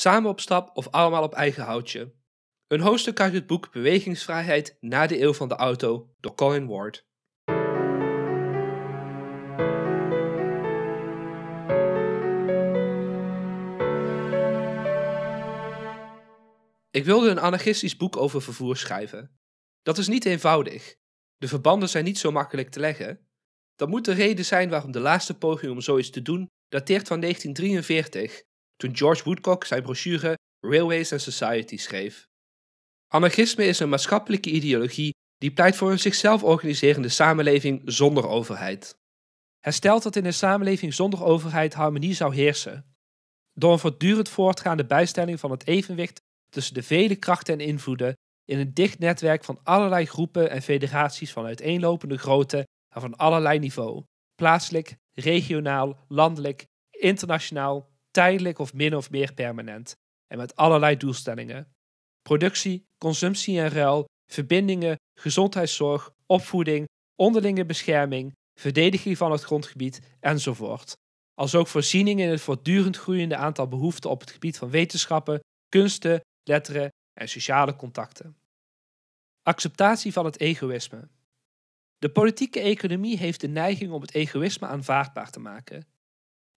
Samen op stap of allemaal op eigen houtje. Een hoofdstuk uit het boek Bewegingsvrijheid na de eeuw van de auto door Colin Ward. Ik wilde een anarchistisch boek over vervoer schrijven. Dat is niet eenvoudig. De verbanden zijn niet zo makkelijk te leggen. Dat moet de reden zijn waarom de laatste poging om zoiets te doen dateert van 1943, toen George Woodcock zijn brochure Railways and Society schreef. Anarchisme is een maatschappelijke ideologie die pleit voor een zichzelf organiserende samenleving zonder overheid. Hij stelt dat in een samenleving zonder overheid harmonie zou heersen. Door een voortdurend voortgaande bijstelling van het evenwicht tussen de vele krachten en invloeden in een dicht netwerk van allerlei groepen en federaties van uiteenlopende grootte en van allerlei niveau, plaatselijk, regionaal, landelijk, internationaal tijdelijk of min of meer permanent en met allerlei doelstellingen. Productie, consumptie en ruil, verbindingen, gezondheidszorg, opvoeding, onderlinge bescherming, verdediging van het grondgebied enzovoort. Als ook voorziening in het voortdurend groeiende aantal behoeften op het gebied van wetenschappen, kunsten, letteren en sociale contacten. Acceptatie van het egoïsme. De politieke economie heeft de neiging om het egoïsme aanvaardbaar te maken.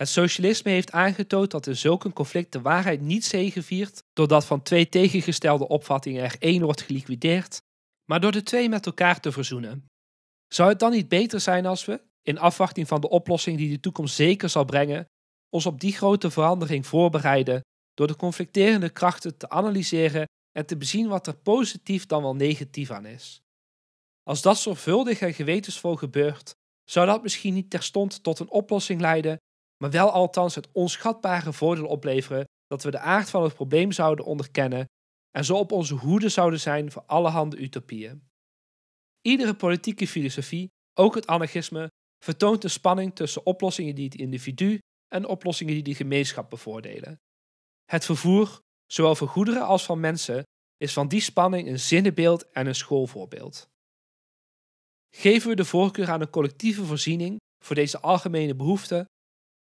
Het socialisme heeft aangetoond dat in zulk conflict de waarheid niet zegeviert doordat van twee tegengestelde opvattingen er één wordt geliquideerd, maar door de twee met elkaar te verzoenen. Zou het dan niet beter zijn als we, in afwachting van de oplossing die de toekomst zeker zal brengen, ons op die grote verandering voorbereiden door de conflicterende krachten te analyseren en te bezien wat er positief dan wel negatief aan is? Als dat zorgvuldig en gewetensvol gebeurt, zou dat misschien niet terstond tot een oplossing leiden maar wel althans het onschatbare voordeel opleveren dat we de aard van het probleem zouden onderkennen en zo op onze hoede zouden zijn voor allerhande utopieën. Iedere politieke filosofie, ook het anarchisme, vertoont de spanning tussen oplossingen die het individu en oplossingen die de gemeenschap bevoordelen. Het vervoer, zowel voor goederen als van mensen, is van die spanning een zinnenbeeld en een schoolvoorbeeld. Geven we de voorkeur aan een collectieve voorziening voor deze algemene behoeften,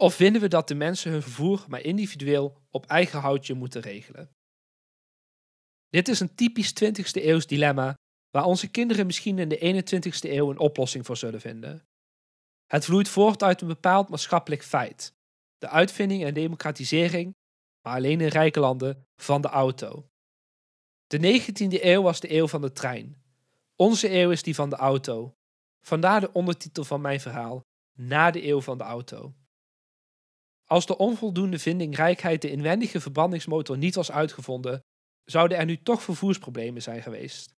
of vinden we dat de mensen hun vervoer maar individueel op eigen houtje moeten regelen? Dit is een typisch 20e eeuws dilemma waar onze kinderen misschien in de 21e eeuw een oplossing voor zullen vinden. Het vloeit voort uit een bepaald maatschappelijk feit: de uitvinding en democratisering, maar alleen in rijke landen, van de auto. De 19e eeuw was de eeuw van de trein. Onze eeuw is die van de auto. Vandaar de ondertitel van mijn verhaal: Na de eeuw van de auto. Als de onvoldoende vindingrijkheid de inwendige verbrandingsmotor niet was uitgevonden, zouden er nu toch vervoersproblemen zijn geweest.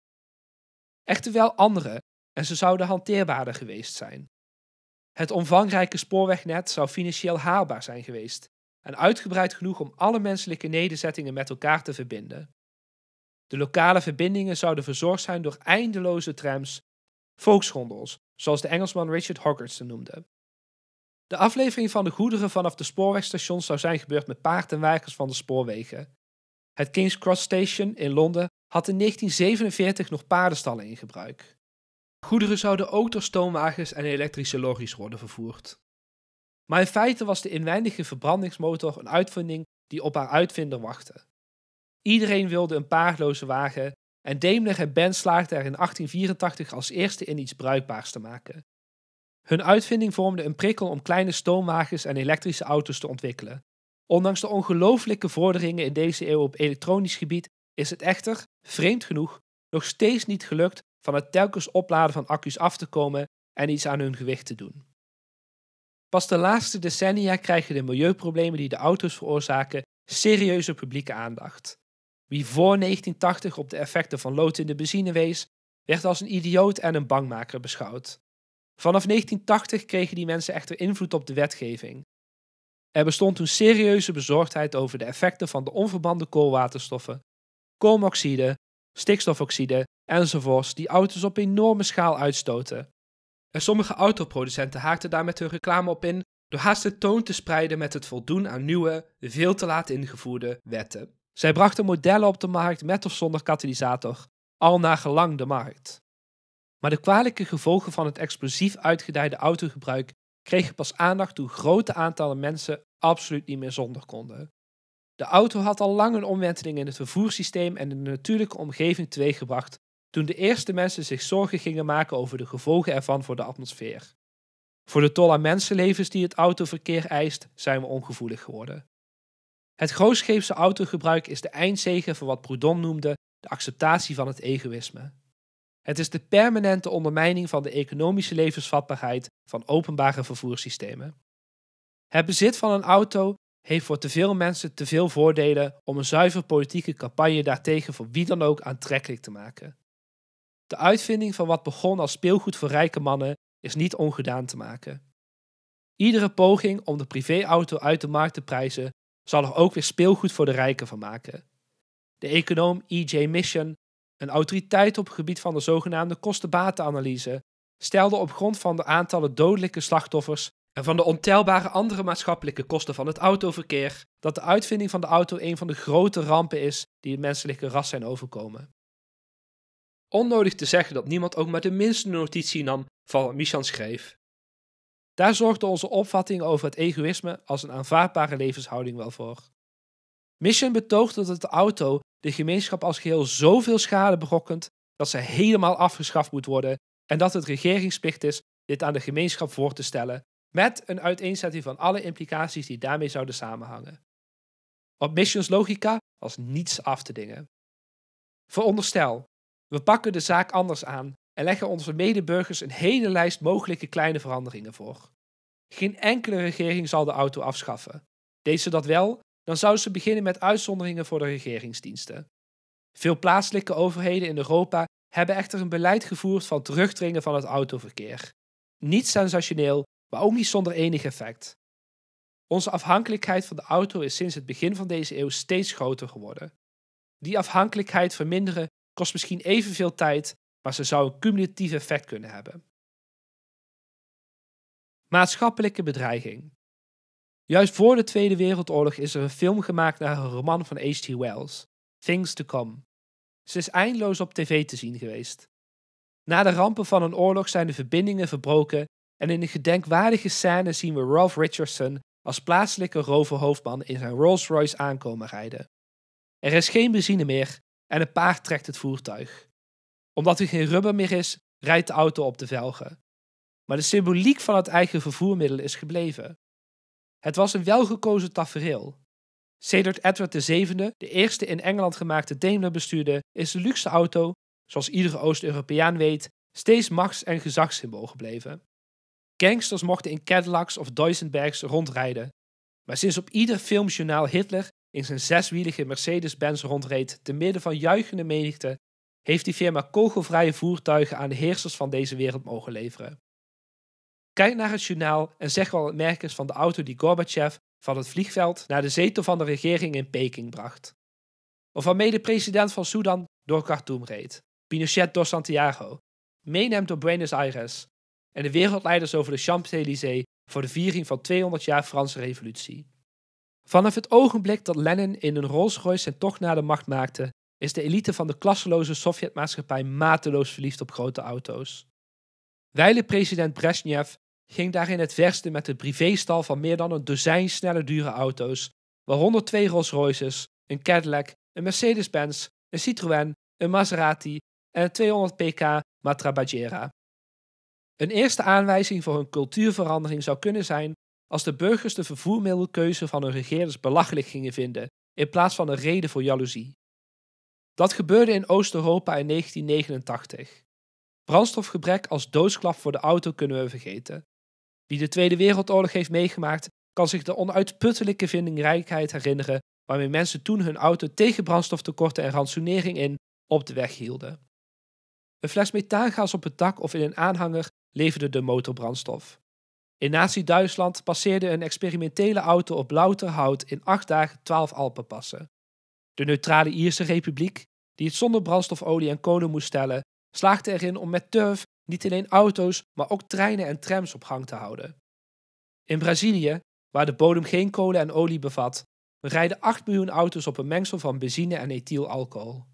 Echter wel andere, en ze zouden hanteerbaarder geweest zijn. Het omvangrijke spoorwegnet zou financieel haalbaar zijn geweest en uitgebreid genoeg om alle menselijke nederzettingen met elkaar te verbinden. De lokale verbindingen zouden verzorgd zijn door eindeloze trams, volksrondels, zoals de Engelsman Richard ze noemde. De aflevering van de goederen vanaf de spoorwegstations zou zijn gebeurd met paardenwagens en van de spoorwegen. Het King's Cross Station in Londen had in 1947 nog paardenstallen in gebruik. Goederen zouden ook door stoomwagens en elektrische logies worden vervoerd. Maar in feite was de inwendige verbrandingsmotor een uitvinding die op haar uitvinder wachtte. Iedereen wilde een paardloze wagen en Daimler en Ben slaagden er in 1884 als eerste in iets bruikbaars te maken, hun uitvinding vormde een prikkel om kleine stoomwagens en elektrische auto's te ontwikkelen. Ondanks de ongelooflijke vorderingen in deze eeuw op elektronisch gebied is het echter, vreemd genoeg, nog steeds niet gelukt van het telkens opladen van accu's af te komen en iets aan hun gewicht te doen. Pas de laatste decennia krijgen de milieuproblemen die de auto's veroorzaken serieuze publieke aandacht. Wie voor 1980 op de effecten van lood in de benzine wees, werd als een idioot en een bangmaker beschouwd. Vanaf 1980 kregen die mensen echter invloed op de wetgeving. Er bestond toen serieuze bezorgdheid over de effecten van de onverbande koolwaterstoffen, koolmoxide, stikstofoxide enzovoorts die auto's op enorme schaal uitstoten. En sommige autoproducenten haakten daar met hun reclame op in door haast de toon te spreiden met het voldoen aan nieuwe, veel te laat ingevoerde wetten. Zij brachten modellen op de markt met of zonder katalysator, al naar gelang de markt. Maar de kwalijke gevolgen van het explosief uitgedijde autogebruik kregen pas aandacht toen grote aantallen mensen absoluut niet meer zonder konden. De auto had al lang een omwenteling in het vervoerssysteem en de natuurlijke omgeving teweeggebracht toen de eerste mensen zich zorgen gingen maken over de gevolgen ervan voor de atmosfeer. Voor de tol aan mensenlevens die het autoverkeer eist, zijn we ongevoelig geworden. Het grootscheepse autogebruik is de eindzegen van wat Proudhon noemde de acceptatie van het egoïsme. Het is de permanente ondermijning van de economische levensvatbaarheid van openbare vervoerssystemen. Het bezit van een auto heeft voor te veel mensen te veel voordelen om een zuiver politieke campagne daartegen voor wie dan ook aantrekkelijk te maken. De uitvinding van wat begon als speelgoed voor rijke mannen is niet ongedaan te maken. Iedere poging om de privéauto uit de markt te prijzen zal er ook weer speelgoed voor de rijken van maken. De econoom E.J. Mission een autoriteit op het gebied van de zogenaamde kostenbatenanalyse, stelde op grond van de aantallen dodelijke slachtoffers en van de ontelbare andere maatschappelijke kosten van het autoverkeer, dat de uitvinding van de auto een van de grote rampen is die het menselijke ras zijn overkomen. Onnodig te zeggen dat niemand ook maar de minste notitie nam van wat Michan schreef. Daar zorgde onze opvatting over het egoïsme als een aanvaardbare levenshouding wel voor. Michan betoogde dat de auto de gemeenschap als geheel zoveel schade berokkent dat ze helemaal afgeschaft moet worden en dat het regeringsplicht is dit aan de gemeenschap voor te stellen met een uiteenzetting van alle implicaties die daarmee zouden samenhangen. Op missions logica was niets af te dingen. Veronderstel, we pakken de zaak anders aan en leggen onze medeburgers een hele lijst mogelijke kleine veranderingen voor. Geen enkele regering zal de auto afschaffen. Deze ze dat wel, dan zou ze beginnen met uitzonderingen voor de regeringsdiensten. Veel plaatselijke overheden in Europa hebben echter een beleid gevoerd van terugdringen van het autoverkeer. Niet sensationeel, maar ook niet zonder enig effect. Onze afhankelijkheid van de auto is sinds het begin van deze eeuw steeds groter geworden. Die afhankelijkheid verminderen kost misschien evenveel tijd, maar ze zou een cumulatief effect kunnen hebben. Maatschappelijke bedreiging. Juist voor de Tweede Wereldoorlog is er een film gemaakt naar een roman van H.G. Wells, Things to Come. Ze is eindeloos op tv te zien geweest. Na de rampen van een oorlog zijn de verbindingen verbroken en in een gedenkwaardige scène zien we Ralph Richardson als plaatselijke roverhoofdman in zijn Rolls-Royce aankomen rijden. Er is geen benzine meer en een paard trekt het voertuig. Omdat er geen rubber meer is, rijdt de auto op de velgen. Maar de symboliek van het eigen vervoermiddel is gebleven. Het was een welgekozen tafereel. Sedert Edward VII de eerste in Engeland gemaakte Daimler bestuurde, is de luxe auto, zoals iedere Oost-Europeaan weet, steeds machts- en gezagssymbool gebleven. Gangsters mochten in Cadillacs of Duisenbergs rondrijden, maar sinds op ieder filmjournaal Hitler in zijn zeswielige Mercedes-Benz rondreed te midden van juichende menigte, heeft die firma kogelvrije voertuigen aan de heersers van deze wereld mogen leveren. Kijk naar het journaal en zeg wel het merkens van de auto die Gorbachev van het vliegveld naar de zetel van de regering in Peking bracht. Of waarmee de president van Sudan door Khartoum reed, Pinochet door Santiago, meeneemt door Buenos Aires en de wereldleiders over de Champs-Élysées voor de viering van 200 jaar Franse Revolutie. Vanaf het ogenblik dat Lenin in een Rolls-Royce zijn tocht naar de macht maakte, is de elite van de klasseloze Sovjetmaatschappij mateloos verliefd op grote auto's. Wijlen president Brezhnev ging daarin het verste met de privéstal van meer dan een dozijn snelle dure auto's, waaronder twee Rolls Royces, een Cadillac, een Mercedes-Benz, een Citroën, een Maserati en een 200 pk Matra Bajera. Een eerste aanwijzing voor een cultuurverandering zou kunnen zijn als de burgers de vervoermiddelkeuze van hun regeerders belachelijk gingen vinden, in plaats van een reden voor jaloezie. Dat gebeurde in Oost-Europa in 1989. Brandstofgebrek als doodsklap voor de auto kunnen we vergeten. Wie de Tweede Wereldoorlog heeft meegemaakt, kan zich de onuitputtelijke vindingrijkheid herinneren waarmee mensen toen hun auto tegen brandstoftekorten en ransonering in op de weg hielden. Een fles methaangas op het dak of in een aanhanger leverde de motorbrandstof. In Nazi-Duitsland passeerde een experimentele auto op hout in acht dagen twaalf Alpenpassen. De neutrale Ierse Republiek, die het zonder brandstofolie en kolen moest stellen, slaagde erin om met turf niet alleen auto's, maar ook treinen en trams op gang te houden. In Brazilië, waar de bodem geen kolen en olie bevat, rijden 8 miljoen auto's op een mengsel van benzine en ethylalcohol.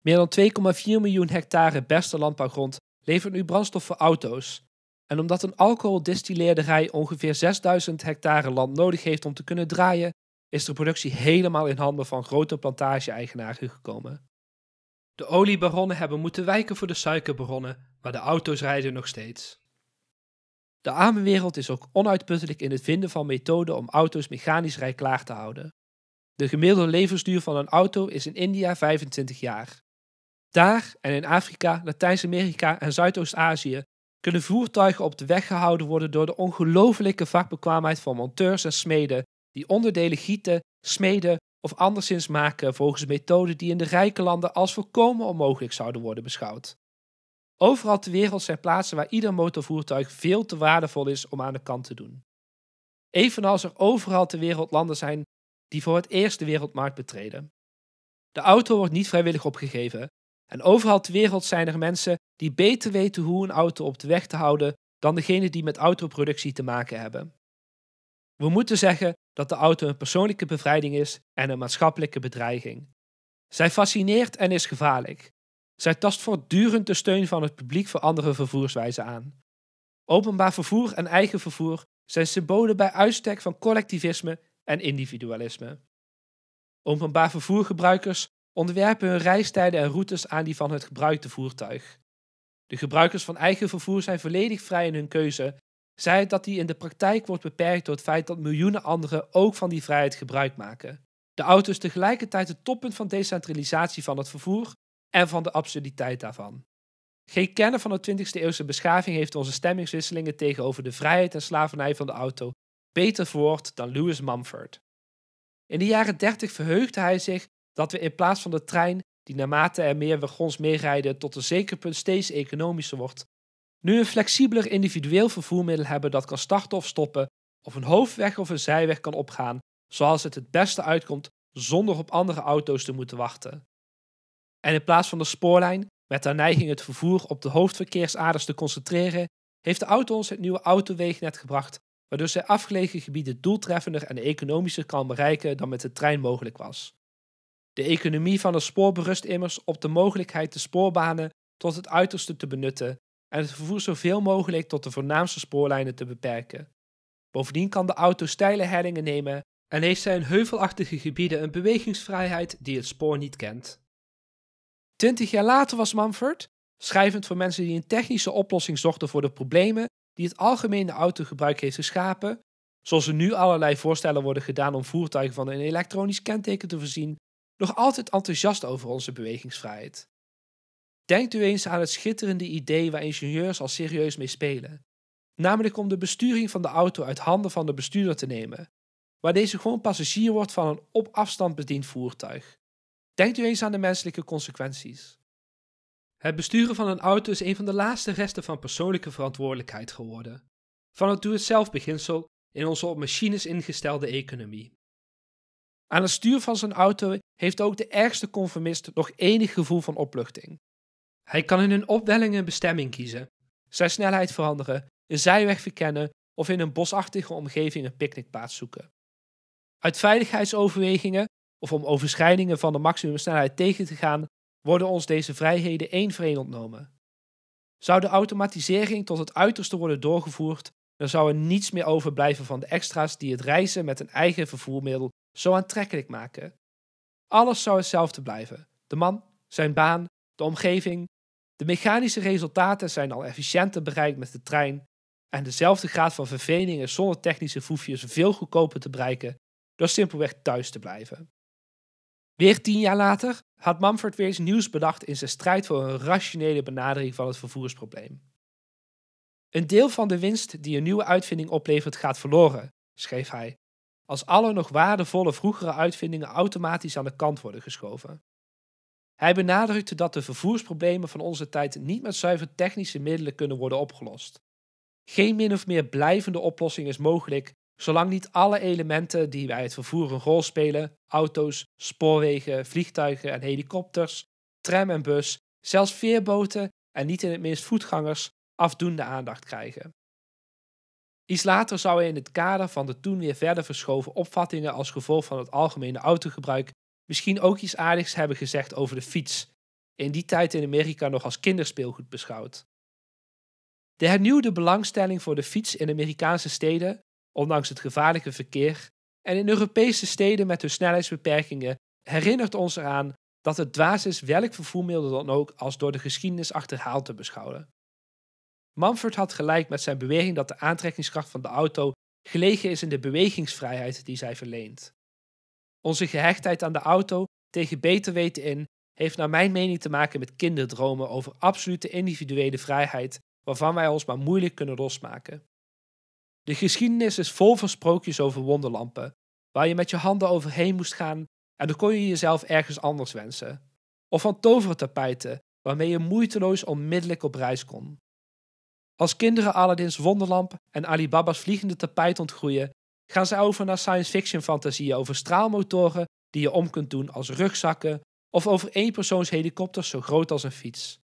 Meer dan 2,4 miljoen hectare beste landbouwgrond levert nu brandstof voor auto's. En omdat een alcoholdistilleerderij ongeveer 6000 hectare land nodig heeft om te kunnen draaien, is de productie helemaal in handen van grote plantage-eigenaren gekomen. De oliebaronnen hebben moeten wijken voor de suikerbaronnen, maar de auto's rijden nog steeds. De arme wereld is ook onuitputtelijk in het vinden van methoden om auto's mechanisch rijklaar te houden. De gemiddelde levensduur van een auto is in India 25 jaar. Daar en in Afrika, Latijns-Amerika en Zuidoost-Azië kunnen voertuigen op de weg gehouden worden door de ongelofelijke vakbekwaamheid van monteurs en smeden die onderdelen gieten, smeden, of anderszins maken volgens methoden die in de rijke landen als volkomen onmogelijk zouden worden beschouwd. Overal ter wereld zijn plaatsen waar ieder motorvoertuig veel te waardevol is om aan de kant te doen. Evenals er overal ter wereld landen zijn die voor het eerst de wereldmarkt betreden. De auto wordt niet vrijwillig opgegeven en overal ter wereld zijn er mensen die beter weten hoe een auto op de weg te houden dan degenen die met autoproductie te maken hebben. We moeten zeggen dat de auto een persoonlijke bevrijding is en een maatschappelijke bedreiging. Zij fascineert en is gevaarlijk. Zij tast voortdurend de steun van het publiek voor andere vervoerswijzen aan. Openbaar vervoer en eigen vervoer zijn symbolen bij uitstek van collectivisme en individualisme. Openbaar vervoergebruikers onderwerpen hun reistijden en routes aan die van het gebruikte voertuig. De gebruikers van eigen vervoer zijn volledig vrij in hun keuze zei dat die in de praktijk wordt beperkt door het feit dat miljoenen anderen ook van die vrijheid gebruik maken. De auto is tegelijkertijd het toppunt van decentralisatie van het vervoer en van de absurditeit daarvan. Geen kenner van de 20e eeuwse beschaving heeft onze stemmingswisselingen tegenover de vrijheid en slavernij van de auto beter verwoord dan Lewis Mumford. In de jaren 30 verheugde hij zich dat we in plaats van de trein, die naarmate er meer wagons meerijden tot een zeker punt steeds economischer wordt, nu een flexibeler individueel vervoermiddel hebben dat kan starten of stoppen, of een hoofdweg of een zijweg kan opgaan, zoals het het beste uitkomt zonder op andere auto's te moeten wachten. En in plaats van de spoorlijn, met haar neiging het vervoer op de hoofdverkeersaders te concentreren, heeft de auto ons het nieuwe autoweegnet gebracht, waardoor zij afgelegen gebieden doeltreffender en economischer kan bereiken dan met de trein mogelijk was. De economie van het spoor berust immers op de mogelijkheid de spoorbanen tot het uiterste te benutten en het vervoer zoveel mogelijk tot de voornaamste spoorlijnen te beperken. Bovendien kan de auto steile hellingen nemen en heeft zij in heuvelachtige gebieden een bewegingsvrijheid die het spoor niet kent. Twintig jaar later was Mumford, schrijvend voor mensen die een technische oplossing zochten voor de problemen die het algemene autogebruik heeft geschapen, zoals er nu allerlei voorstellen worden gedaan om voertuigen van een elektronisch kenteken te voorzien, nog altijd enthousiast over onze bewegingsvrijheid. Denkt u eens aan het schitterende idee waar ingenieurs al serieus mee spelen. Namelijk om de besturing van de auto uit handen van de bestuurder te nemen, waar deze gewoon passagier wordt van een op afstand bediend voertuig. Denkt u eens aan de menselijke consequenties. Het besturen van een auto is een van de laatste resten van persoonlijke verantwoordelijkheid geworden. Van het doe-het-zelf-beginsel in onze op machines ingestelde economie. Aan het stuur van zijn auto heeft ook de ergste conformist nog enig gevoel van opluchting. Hij kan in een opwelling een bestemming kiezen, zijn snelheid veranderen, een zijweg verkennen of in een bosachtige omgeving een picknickplaats zoeken. Uit veiligheidsoverwegingen of om overschrijdingen van de maximumsnelheid tegen te gaan, worden ons deze vrijheden één voor één ontnomen. Zou de automatisering tot het uiterste worden doorgevoerd, dan zou er niets meer overblijven van de extra's die het reizen met een eigen vervoermiddel zo aantrekkelijk maken. Alles zou hetzelfde blijven: de man, zijn baan, de omgeving, de mechanische resultaten zijn al efficiënter bereikt met de trein en dezelfde graad van verveningen zonder technische foefjes veel goedkoper te bereiken door simpelweg thuis te blijven. Weer tien jaar later had Manfred weer eens nieuws bedacht in zijn strijd voor een rationele benadering van het vervoersprobleem. Een deel van de winst die een nieuwe uitvinding oplevert gaat verloren, schreef hij, als alle nog waardevolle vroegere uitvindingen automatisch aan de kant worden geschoven. Hij benadrukte dat de vervoersproblemen van onze tijd niet met zuiver technische middelen kunnen worden opgelost. Geen min of meer blijvende oplossing is mogelijk zolang niet alle elementen die bij het vervoer een rol spelen, auto's, spoorwegen, vliegtuigen en helikopters, tram en bus, zelfs veerboten en niet in het minst voetgangers, afdoende aandacht krijgen. Iets later zou hij in het kader van de toen weer verder verschoven opvattingen als gevolg van het algemene autogebruik misschien ook iets aardigs hebben gezegd over de fiets, in die tijd in Amerika nog als kinderspeelgoed beschouwd. De hernieuwde belangstelling voor de fiets in Amerikaanse steden, ondanks het gevaarlijke verkeer, en in Europese steden met hun snelheidsbeperkingen, herinnert ons eraan dat het dwaas is welk vervoermiddel dan ook als door de geschiedenis achterhaald te beschouwen. Mumford had gelijk met zijn bewering dat de aantrekkingskracht van de auto gelegen is in de bewegingsvrijheid die zij verleent. Onze gehechtheid aan de auto tegen beter weten in heeft naar mijn mening te maken met kinderdromen over absolute individuele vrijheid waarvan wij ons maar moeilijk kunnen losmaken. De geschiedenis is vol van sprookjes over wonderlampen, waar je met je handen overheen moest gaan en dan kon je jezelf ergens anders wensen. Of van tovertapijten, waarmee je moeiteloos onmiddellijk op reis kon. Als kinderen Aladdin's wonderlamp en Alibaba's vliegende tapijt ontgroeien, gaan ze over naar science fiction fantasieën over straalmotoren die je om kunt doen als rugzakken of over éénpersoonshelikopters zo groot als een fiets.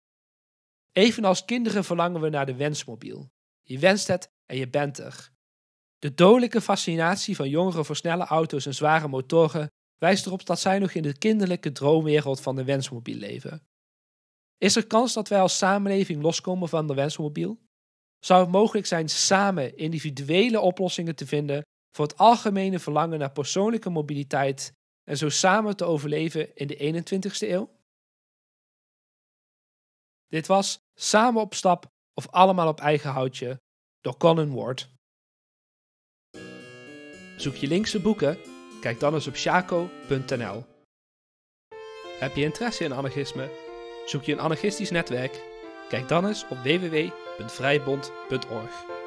Evenals kinderen verlangen we naar de wensmobiel. Je wenst het en je bent er. De dodelijke fascinatie van jongeren voor snelle auto's en zware motoren wijst erop dat zij nog in de kinderlijke droomwereld van de wensmobiel leven. Is er kans dat wij als samenleving loskomen van de wensmobiel? Zou het mogelijk zijn samen individuele oplossingen te vinden voor het algemene verlangen naar persoonlijke mobiliteit en zo samen te overleven in de 21ste eeuw? Dit was Samen op stap of Allemaal op eigen houtje door Colin Ward. Zoek je linkse boeken? Kijk dan eens op shaco.nl. Heb je interesse in anarchisme? Zoek je een anarchistisch netwerk? Kijk dan eens op www.vrijbond.org.